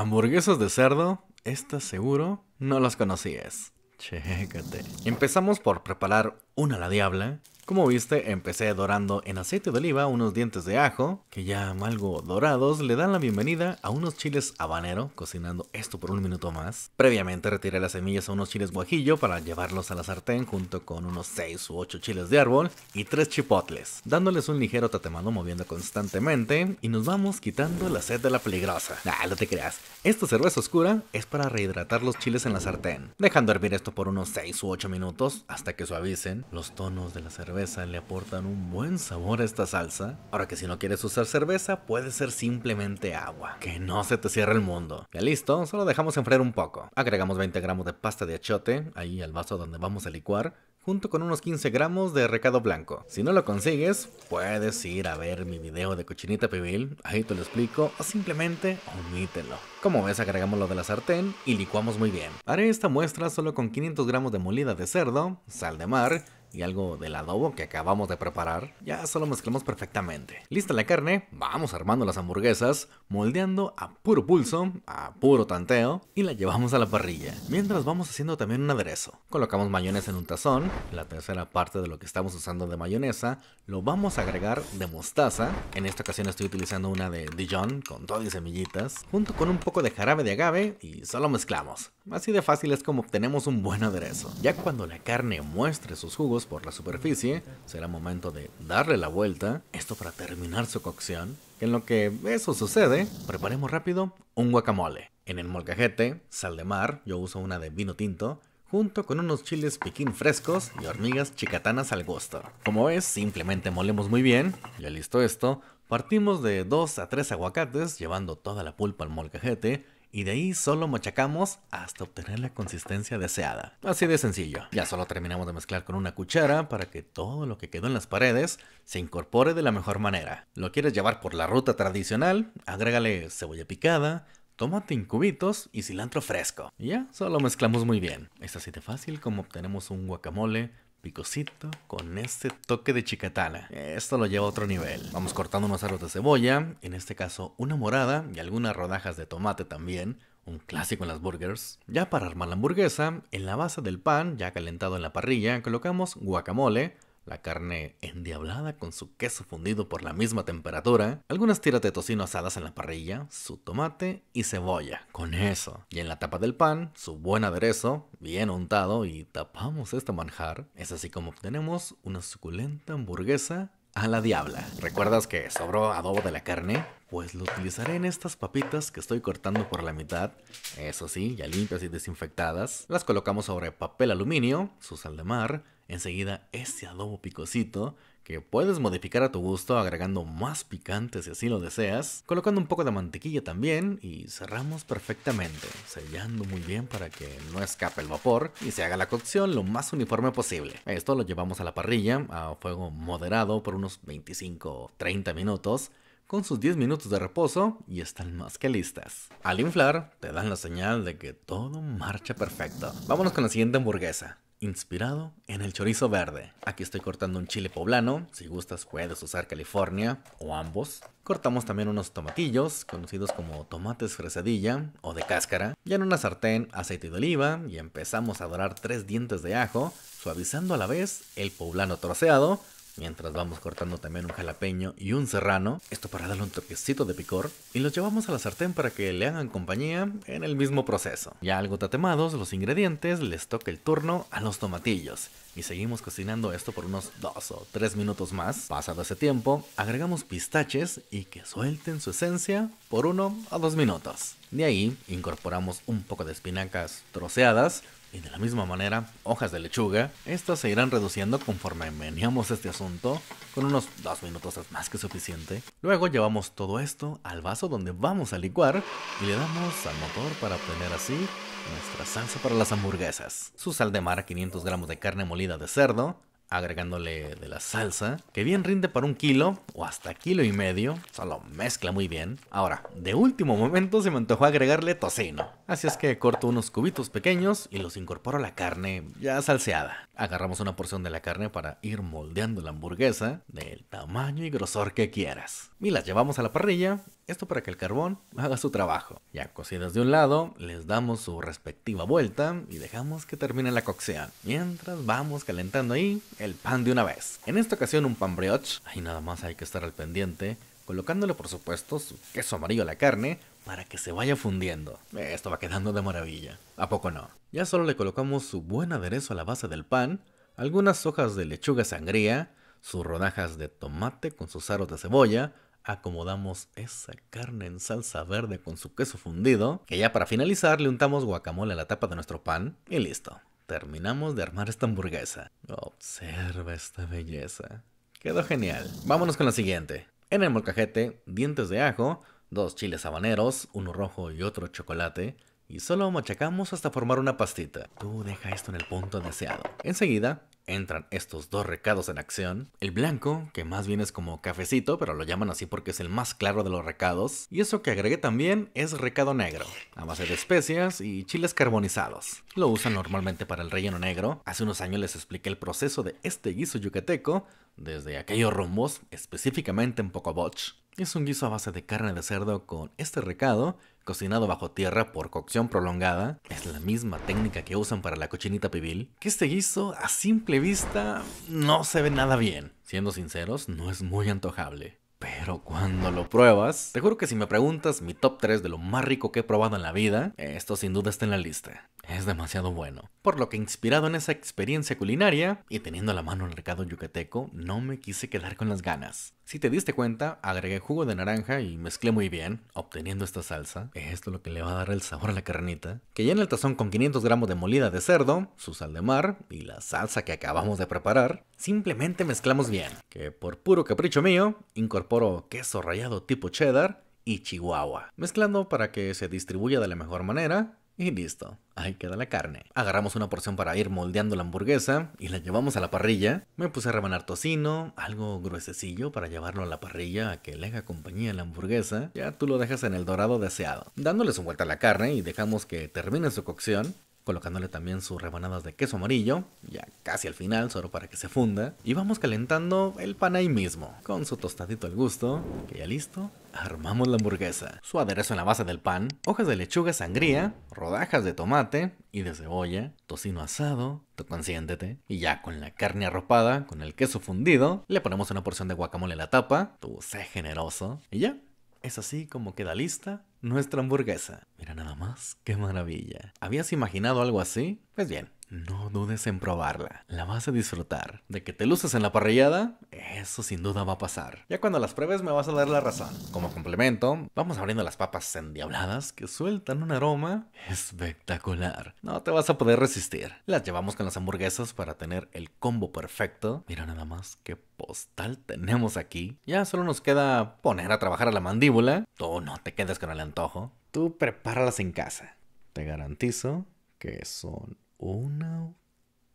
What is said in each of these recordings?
Hamburguesas de cerdo, estas seguro no las conocías. Chécate. Empezamos por preparar una a la diabla, como viste, empecé dorando en aceite de oliva unos dientes de ajo, que ya algo dorados le dan la bienvenida a unos chiles habanero, cocinando esto por un minuto más. Previamente retiré las semillas a unos chiles guajillo para llevarlos a la sartén junto con unos 6 u 8 chiles de árbol y 3 chipotles, dándoles un ligero tatemado moviendo constantemente y nos vamos quitando la sed de la peligrosa. Ah, no te creas, esta cerveza oscura es para rehidratar los chiles en la sartén, dejando hervir esto por unos 6 u 8 minutos hasta que suavicen los tonos de la cerveza le aportan un buen sabor a esta salsa. Ahora que si no quieres usar cerveza, puede ser simplemente agua. Que no se te cierre el mundo. Ya listo, solo dejamos enfriar un poco. Agregamos 20 gramos de pasta de achote ahí al vaso donde vamos a licuar junto con unos 15 gramos de recado blanco. Si no lo consigues, puedes ir a ver mi video de cochinita pibil, ahí te lo explico, o simplemente omítelo. Como ves, agregamos lo de la sartén y licuamos muy bien. Haré esta muestra solo con 500 gramos de molida de cerdo, sal de mar, y algo del adobo que acabamos de preparar, ya solo mezclamos perfectamente. Lista la carne, vamos armando las hamburguesas, moldeando a puro pulso, a puro tanteo, y la llevamos a la parrilla. Mientras vamos haciendo también un aderezo. Colocamos mayonesa en un tazón, la tercera parte de lo que estamos usando de mayonesa, lo vamos a agregar de mostaza, en esta ocasión estoy utilizando una de Dijon con todas y semillitas, junto con un poco de jarabe de agave y solo mezclamos. Así de fácil es como obtenemos un buen aderezo. Ya cuando la carne muestre sus jugos por la superficie, será momento de darle la vuelta, esto para terminar su cocción. En lo que eso sucede, preparemos rápido un guacamole. En el molcajete, sal de mar, yo uso una de vino tinto, junto con unos chiles piquín frescos y hormigas chicatanas al gusto. Como ves, simplemente molemos muy bien, ya listo esto, partimos de 2 a 3 aguacates llevando toda la pulpa al molcajete y de ahí solo machacamos hasta obtener la consistencia deseada. Así de sencillo. Ya solo terminamos de mezclar con una cuchara para que todo lo que quedó en las paredes se incorpore de la mejor manera. Lo quieres llevar por la ruta tradicional, agrégale cebolla picada, tomate en cubitos y cilantro fresco. Ya, solo mezclamos muy bien. Es así de fácil como obtenemos un guacamole picosito con este toque de chicatana. Esto lo lleva a otro nivel. Vamos cortando unos aros de cebolla, en este caso una morada y algunas rodajas de tomate también. Un clásico en las burgers. Ya para armar la hamburguesa, en la base del pan, ya calentado en la parrilla, colocamos guacamole, la carne endiablada con su queso fundido por la misma temperatura, algunas tiras de tocino asadas en la parrilla, su tomate y cebolla, con eso. Y en la tapa del pan, su buen aderezo, bien untado y tapamos este manjar. Es así como obtenemos una suculenta hamburguesa a la diabla. ¿Recuerdas que sobró adobo de la carne? Pues lo utilizaré en estas papitas que estoy cortando por la mitad, eso sí, ya limpias y desinfectadas. Las colocamos sobre papel aluminio, su sal de mar, Enseguida este adobo picosito, que puedes modificar a tu gusto agregando más picante si así lo deseas, colocando un poco de mantequilla también y cerramos perfectamente, sellando muy bien para que no escape el vapor y se haga la cocción lo más uniforme posible. Esto lo llevamos a la parrilla a fuego moderado por unos 25 o 30 minutos con sus 10 minutos de reposo y están más que listas. Al inflar, te dan la señal de que todo marcha perfecto. Vámonos con la siguiente hamburguesa inspirado en el chorizo verde. Aquí estoy cortando un chile poblano, si gustas puedes usar California o ambos. Cortamos también unos tomatillos, conocidos como tomates fresadilla o de cáscara. Y en una sartén, aceite de oliva y empezamos a dorar tres dientes de ajo, suavizando a la vez el poblano troceado mientras vamos cortando también un jalapeño y un serrano, esto para darle un toquecito de picor, y los llevamos a la sartén para que le hagan compañía en el mismo proceso. Ya algo tatemados los ingredientes, les toca el turno a los tomatillos, y seguimos cocinando esto por unos 2 o 3 minutos más. Pasado ese tiempo, agregamos pistaches y que suelten su esencia por 1 o 2 minutos. De ahí, incorporamos un poco de espinacas troceadas, y de la misma manera, hojas de lechuga, estas se irán reduciendo conforme meneamos este asunto, con unos dos minutos es más que suficiente. Luego llevamos todo esto al vaso donde vamos a licuar y le damos al motor para obtener así nuestra salsa para las hamburguesas. Su sal de mar 500 gramos de carne molida de cerdo, agregándole de la salsa, que bien rinde para un kilo o hasta kilo y medio, Solo mezcla muy bien. Ahora, de último momento se me antojó agregarle tocino, así es que corto unos cubitos pequeños y los incorporo a la carne ya salseada. Agarramos una porción de la carne para ir moldeando la hamburguesa del tamaño y grosor que quieras. Y las llevamos a la parrilla esto para que el carbón haga su trabajo. Ya cocidas de un lado, les damos su respectiva vuelta y dejamos que termine la cocción. Mientras vamos calentando ahí el pan de una vez. En esta ocasión un pan brioche. Ahí nada más hay que estar al pendiente. Colocándole por supuesto su queso amarillo a la carne para que se vaya fundiendo. Esto va quedando de maravilla. ¿A poco no? Ya solo le colocamos su buen aderezo a la base del pan, algunas hojas de lechuga sangría, sus rodajas de tomate con sus aros de cebolla, acomodamos esa carne en salsa verde con su queso fundido, que ya para finalizar le untamos guacamole a la tapa de nuestro pan y listo. Terminamos de armar esta hamburguesa. Observa esta belleza. Quedó genial. Vámonos con la siguiente. En el molcajete, dientes de ajo, dos chiles habaneros, uno rojo y otro chocolate, y solo machacamos hasta formar una pastita. Tú deja esto en el punto deseado. Enseguida, entran estos dos recados en acción. El blanco, que más bien es como cafecito, pero lo llaman así porque es el más claro de los recados. Y eso que agregué también es recado negro, a base de especias y chiles carbonizados. Lo usan normalmente para el relleno negro. Hace unos años les expliqué el proceso de este guiso yucateco, desde aquellos rumbos, específicamente en Pocoboch. Es un guiso a base de carne de cerdo con este recado cocinado bajo tierra por cocción prolongada, es la misma técnica que usan para la cochinita pibil, que este guiso a simple vista no se ve nada bien. Siendo sinceros, no es muy antojable. Pero cuando lo pruebas, te juro que si me preguntas mi top 3 de lo más rico que he probado en la vida, esto sin duda está en la lista es demasiado bueno. Por lo que inspirado en esa experiencia culinaria y teniendo la mano el recado yucateco, no me quise quedar con las ganas. Si te diste cuenta, agregué jugo de naranja y mezclé muy bien, obteniendo esta salsa. Esto es lo que le va a dar el sabor a la carnita. Que en el tazón con 500 gramos de molida de cerdo, su sal de mar y la salsa que acabamos de preparar. Simplemente mezclamos bien, que por puro capricho mío, incorporo queso rallado tipo cheddar y chihuahua, mezclando para que se distribuya de la mejor manera y listo, ahí queda la carne. Agarramos una porción para ir moldeando la hamburguesa y la llevamos a la parrilla. Me puse a rebanar tocino, algo gruesecillo para llevarlo a la parrilla a que le haga compañía a la hamburguesa. Ya tú lo dejas en el dorado deseado, Dándole su vuelta a la carne y dejamos que termine su cocción colocándole también sus rebanadas de queso amarillo, ya casi al final, solo para que se funda, y vamos calentando el pan ahí mismo, con su tostadito al gusto, que ya listo, armamos la hamburguesa, su aderezo en la base del pan, hojas de lechuga sangría, rodajas de tomate y de cebolla, tocino asado, tú consiéntete, y ya con la carne arropada, con el queso fundido, le ponemos una porción de guacamole en la tapa, tú sé generoso, y ya, es así como queda lista nuestra hamburguesa. Mira nada más, qué maravilla. ¿Habías imaginado algo así? Pues bien, no dudes en probarla. La vas a disfrutar. De que te luces en la parrillada, eso sin duda va a pasar. Ya cuando las pruebes me vas a dar la razón. Como complemento, vamos abriendo las papas endiabladas que sueltan un aroma espectacular. No te vas a poder resistir. Las llevamos con las hamburguesas para tener el combo perfecto. Mira nada más qué postal tenemos aquí. Ya solo nos queda poner a trabajar a la mandíbula. Tú no te quedes con el antojo. Tú prepáralas en casa. Te garantizo que son una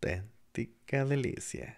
auténtica delicia.